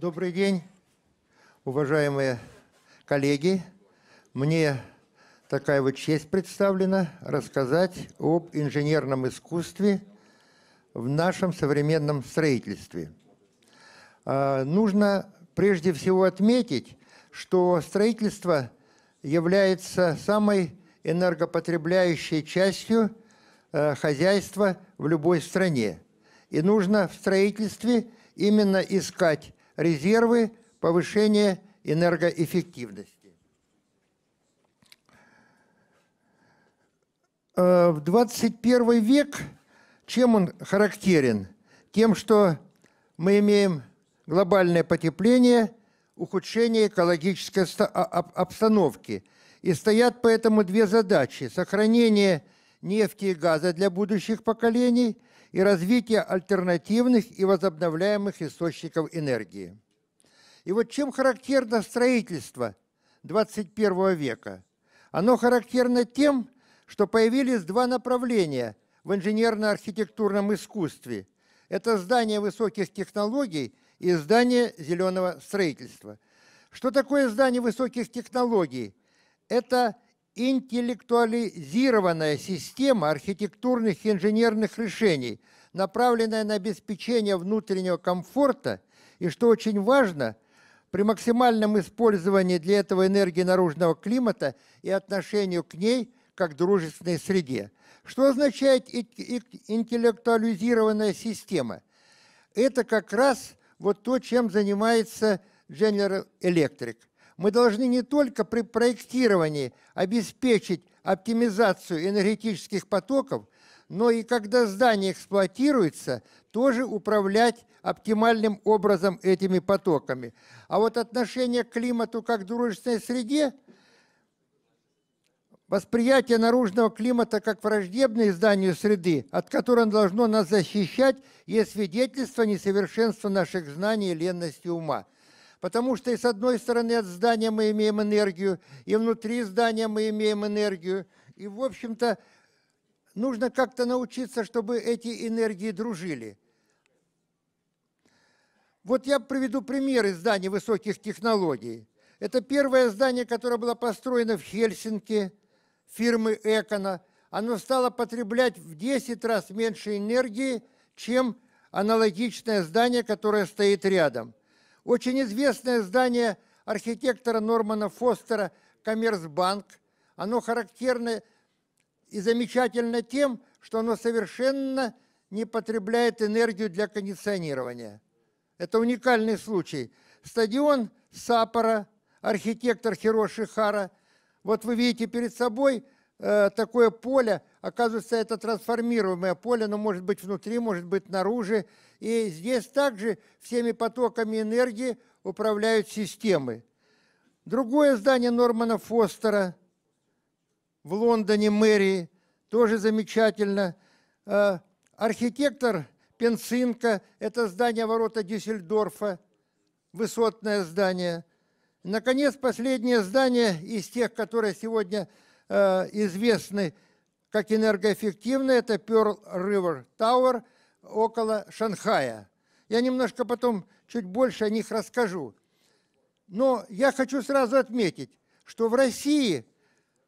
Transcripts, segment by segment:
Добрый день, уважаемые коллеги. Мне такая вот честь представлена рассказать об инженерном искусстве в нашем современном строительстве. А, нужно прежде всего отметить, что строительство является самой энергопотребляющей частью э, хозяйства в любой стране. И нужно в строительстве именно искать резервы, повышение энергоэффективности. Э, в 21 век чем он характерен? Тем, что мы имеем глобальное потепление, ухудшение экологической а, а, обстановки. И стоят поэтому две задачи – сохранение нефти и газа для будущих поколений – и развития альтернативных и возобновляемых источников энергии. И вот чем характерно строительство 21 века? Оно характерно тем, что появились два направления в инженерно-архитектурном искусстве. Это здание высоких технологий и здание зеленого строительства. Что такое здание высоких технологий? Это интеллектуализированная система архитектурных и инженерных решений, направленная на обеспечение внутреннего комфорта и, что очень важно, при максимальном использовании для этого энергии наружного климата и отношению к ней как дружественной среде. Что означает интеллектуализированная система? Это как раз вот то, чем занимается General Electric. Мы должны не только при проектировании обеспечить оптимизацию энергетических потоков, но и когда здание эксплуатируется, тоже управлять оптимальным образом этими потоками. А вот отношение к климату как к дружественной среде, восприятие наружного климата как враждебной изданию среды, от которой оно должно нас защищать, есть свидетельство несовершенства наших знаний и ленности ума. Потому что и с одной стороны от здания мы имеем энергию, и внутри здания мы имеем энергию. И, в общем-то, нужно как-то научиться, чтобы эти энергии дружили. Вот я приведу примеры зданий высоких технологий. Это первое здание, которое было построено в Хельсинки фирмы Экона. Оно стало потреблять в 10 раз меньше энергии, чем аналогичное здание, которое стоит рядом. Очень известное здание архитектора Нормана Фостера Коммерсбанк. Оно характерно и замечательно тем, что оно совершенно не потребляет энергию для кондиционирования. Это уникальный случай. Стадион Сапора, архитектор Хироши Хара. Вот вы видите перед собой – Э, такое поле, оказывается, это трансформируемое поле, но может быть внутри, может быть наружу. И здесь также всеми потоками энергии управляют системы. Другое здание Нормана Фостера в Лондоне, мэрии, тоже замечательно. Э, архитектор Пенцинка, это здание ворота Дюссельдорфа, высотное здание. Наконец, последнее здание из тех, которые сегодня Э, известный как энергоэффективный, это Pearl River Tower около Шанхая. Я немножко потом чуть больше о них расскажу. Но я хочу сразу отметить, что в России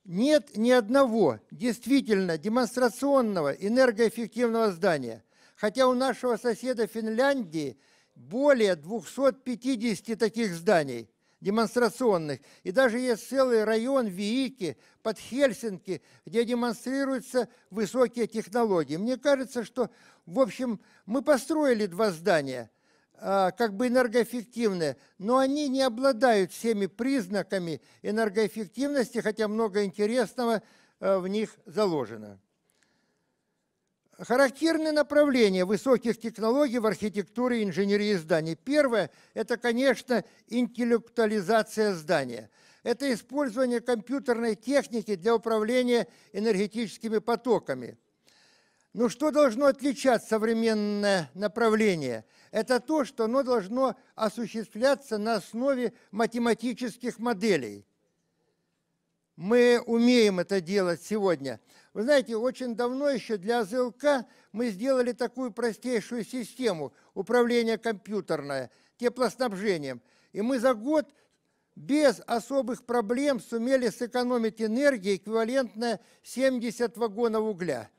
нет ни одного действительно демонстрационного энергоэффективного здания, хотя у нашего соседа Финляндии более 250 таких зданий – демонстрационных. И даже есть целый район Виики под Хельсинки, где демонстрируются высокие технологии. Мне кажется, что, в общем, мы построили два здания, а, как бы энергоэффективные, но они не обладают всеми признаками энергоэффективности, хотя много интересного а, в них заложено. Характерные направления высоких технологий в архитектуре и инженерии зданий. Первое – это, конечно, интеллектуализация здания. Это использование компьютерной техники для управления энергетическими потоками. Но ну что должно отличать современное направление? Это то, что оно должно осуществляться на основе математических моделей. Мы умеем это делать сегодня – вы знаете, очень давно еще для АЗЛК мы сделали такую простейшую систему управления компьютерное, теплоснабжением. И мы за год без особых проблем сумели сэкономить энергии, эквивалентное 70 вагонов угля.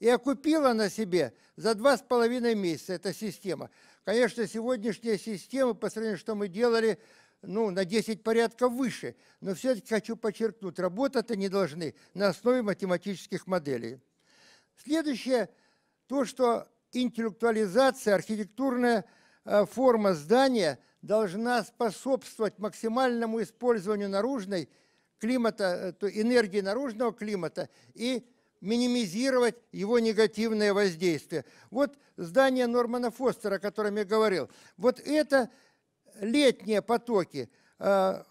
И окупила на себе за 2,5 месяца эта система. Конечно, сегодняшняя система, по сравнению с тем, что мы делали, ну, на 10 порядков выше. Но все-таки хочу подчеркнуть, работать они должны на основе математических моделей. Следующее, то, что интеллектуализация, архитектурная э, форма здания должна способствовать максимальному использованию наружной климата, э, энергии наружного климата и минимизировать его негативное воздействие. Вот здание Нормана Фостера, о котором я говорил. Вот это летние потоки. Э,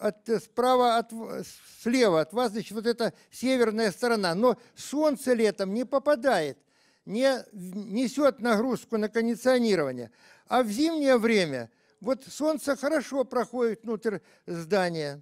от, справа от, слева от вас, значит, вот эта северная сторона. Но солнце летом не попадает, не несет нагрузку на кондиционирование. А в зимнее время вот солнце хорошо проходит внутрь здания.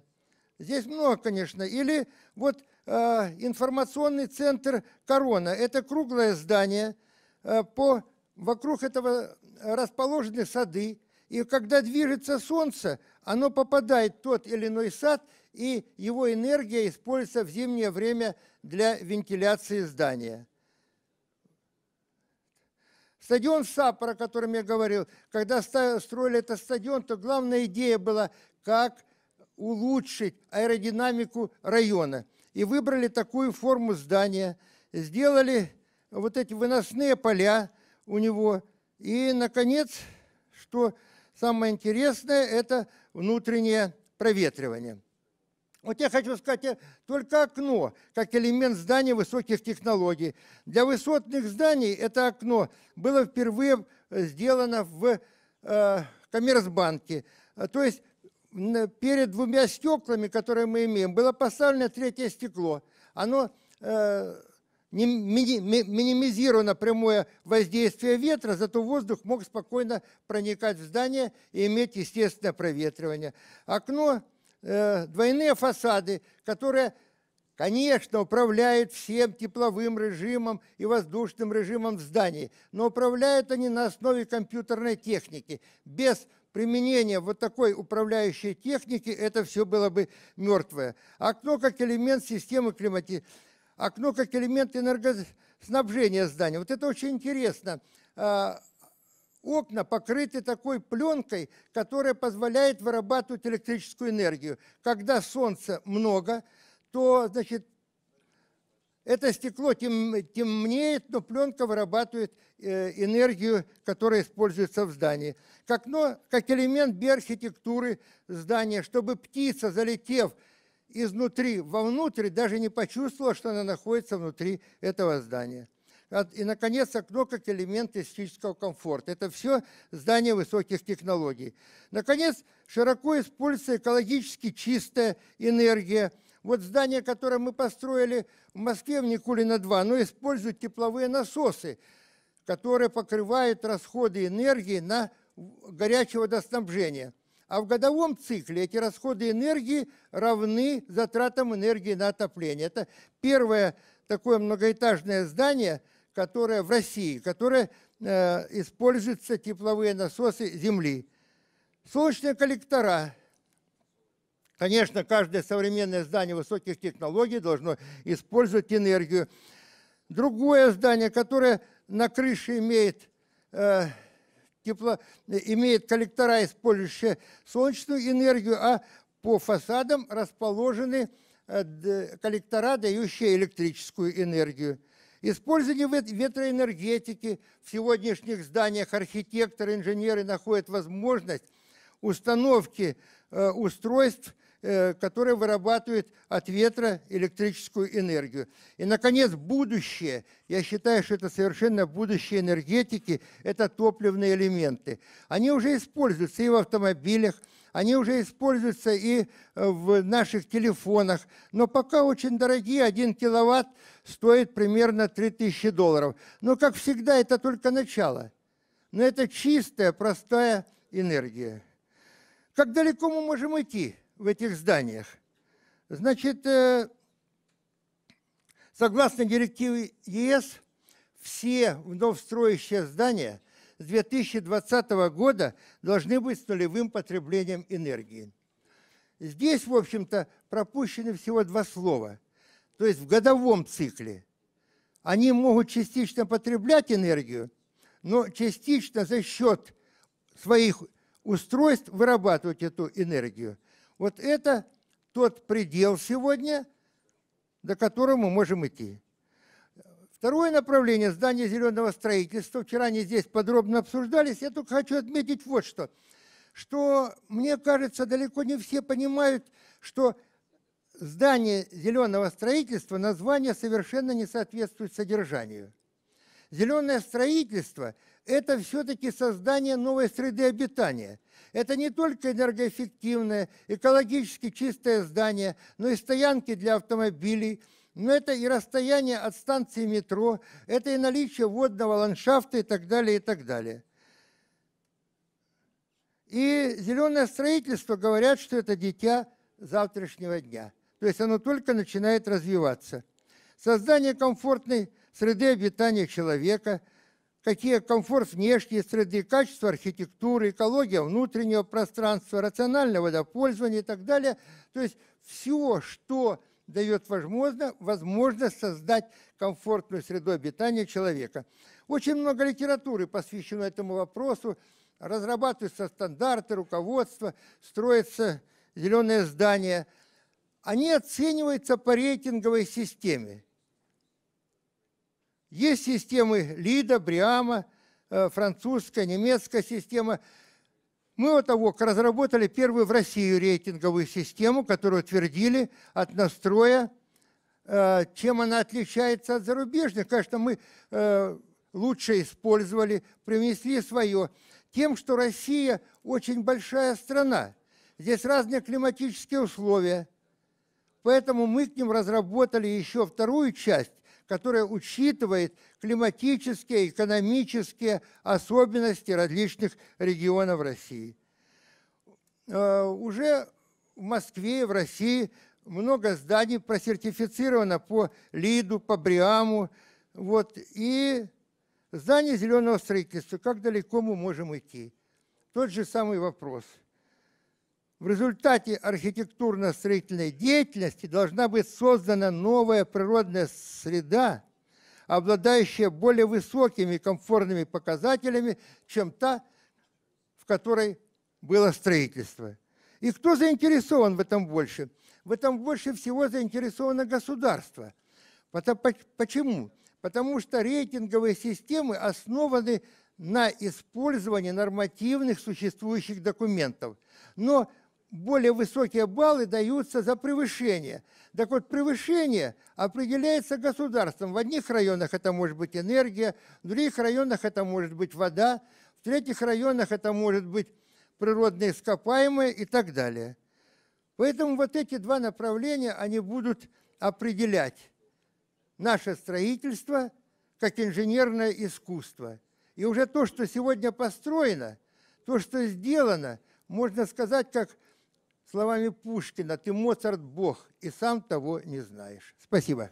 Здесь много, конечно. Или вот э, информационный центр «Корона». Это круглое здание. Э, по, вокруг этого расположены сады. И когда движется Солнце, оно попадает в тот или иной сад, и его энергия используется в зимнее время для вентиляции здания. Стадион Сапора, о котором я говорил, когда строили этот стадион, то главная идея была, как улучшить аэродинамику района. И выбрали такую форму здания, сделали вот эти выносные поля у него. И, наконец, что Самое интересное – это внутреннее проветривание. Вот я хочу сказать, э, только окно, как элемент здания высоких технологий. Для высотных зданий это окно было впервые э, сделано в э, Коммерцбанке. Э, то есть перед двумя стеклами, которые мы имеем, было поставлено третье стекло. Оно э, минимизировано прямое воздействие ветра, зато воздух мог спокойно проникать в здание и иметь естественное проветривание. Окно, э, двойные фасады, которые, конечно, управляют всем тепловым режимом и воздушным режимом в здании, но управляют они на основе компьютерной техники, без применения вот такой управляющей техники, это все было бы мертвое. Окно как элемент системы климатизации окно как элемент энергоснабжения здания. Вот это очень интересно. А, окна покрыты такой пленкой, которая позволяет вырабатывать электрическую энергию. Когда солнца много, то значит, это стекло тем, темнеет, но пленка вырабатывает э, энергию, которая используется в здании. Как, но, как элемент биоархитектуры здания, чтобы птица, залетев изнутри вовнутрь, даже не почувствовала, что она находится внутри этого здания. И, наконец, окно как элемент эстетического комфорта. Это все здание высоких технологий. Наконец, широко используется экологически чистая энергия. Вот здание, которое мы построили в Москве, в Никулина-2, оно использует тепловые насосы, которые покрывают расходы энергии на горячее водоснабжение – а в годовом цикле эти расходы энергии равны затратам энергии на отопление. Это первое такое многоэтажное здание, которое в России, которое э, используются тепловые насосы Земли. Солнечные коллектора. Конечно, каждое современное здание высоких технологий должно использовать энергию. Другое здание, которое на крыше имеет э, тепло, э, имеет коллектора, использующие солнечную энергию, а по фасадам расположены э, коллектора, дающие электрическую энергию. Использование ветроэнергетики в сегодняшних зданиях архитекторы, инженеры находят возможность установки э, устройств Э, которая вырабатывает от ветра электрическую энергию. И, наконец, будущее. Я считаю, что это совершенно будущее энергетики. Это топливные элементы. Они уже используются и в автомобилях, они уже используются и э, в наших телефонах. Но пока очень дорогие, Один киловатт стоит примерно 3000 долларов. Но, как всегда, это только начало. Но это чистая, простая энергия. Как далеко мы можем идти? в этих зданиях. Значит, э, согласно директиве ЕС, все вновь строящие здания с 2020 года должны быть с нулевым потреблением энергии. Здесь, в общем-то, пропущены всего два слова, то есть в годовом цикле. Они могут частично потреблять энергию, но частично за счет своих устройств вырабатывать эту энергию. Вот это тот предел сегодня, до которого мы можем идти. Второе направление – здание зеленого строительства. Вчера они здесь подробно обсуждались. Я только хочу отметить вот что. Что, мне кажется, далеко не все понимают, что здание зеленого строительства название совершенно не соответствует содержанию. Зеленое строительство – это все-таки создание новой среды обитания. Это не только энергоэффективное, экологически чистое здание, но и стоянки для автомобилей, но это и расстояние от станции метро, это и наличие водного ландшафта и так далее, и так далее. И зеленое строительство говорят, что это дитя завтрашнего дня. То есть оно только начинает развиваться. Создание комфортной среды обитания человека, какие комфорт внешней среды, качество архитектуры, экология внутреннего пространства, рациональное водопользование и так далее. То есть все, что дает возможно, возможность создать комфортную среду обитания человека. Очень много литературы посвящено этому вопросу. Разрабатываются стандарты, руководство, строятся зеленые здания. Они оцениваются по рейтинговой системе. Есть системы ЛИДа, Бриама, э, французская, немецкая система. Мы вот того разработали первую в России рейтинговую систему, которую утвердили от настроя. Э, чем она отличается от зарубежных, Конечно, мы э, лучше использовали, принесли свое. Тем, что Россия очень большая страна. Здесь разные климатические условия. Поэтому мы к ним разработали еще вторую часть, которая учитывает климатические, экономические особенности различных регионов России. Э, уже в Москве, в России много зданий просертифицировано по ЛИДу, по БРИАМу. Вот, и здание зеленого строительства, как далеко мы можем идти? Тот же самый вопрос – в результате архитектурно-строительной деятельности должна быть создана новая природная среда, обладающая более высокими комфортными показателями, чем та, в которой было строительство. И кто заинтересован в этом больше? В этом больше всего заинтересовано государство. Почему? Потому что рейтинговые системы основаны на использовании нормативных существующих документов. Но более высокие баллы даются за превышение. Так вот, превышение определяется государством. В одних районах это может быть энергия, в других районах это может быть вода, в третьих районах это может быть природные ископаемые и так далее. Поэтому вот эти два направления, они будут определять наше строительство как инженерное искусство. И уже то, что сегодня построено, то, что сделано, можно сказать, как Словами Пушкина, ты Моцарт Бог и сам того не знаешь. Спасибо.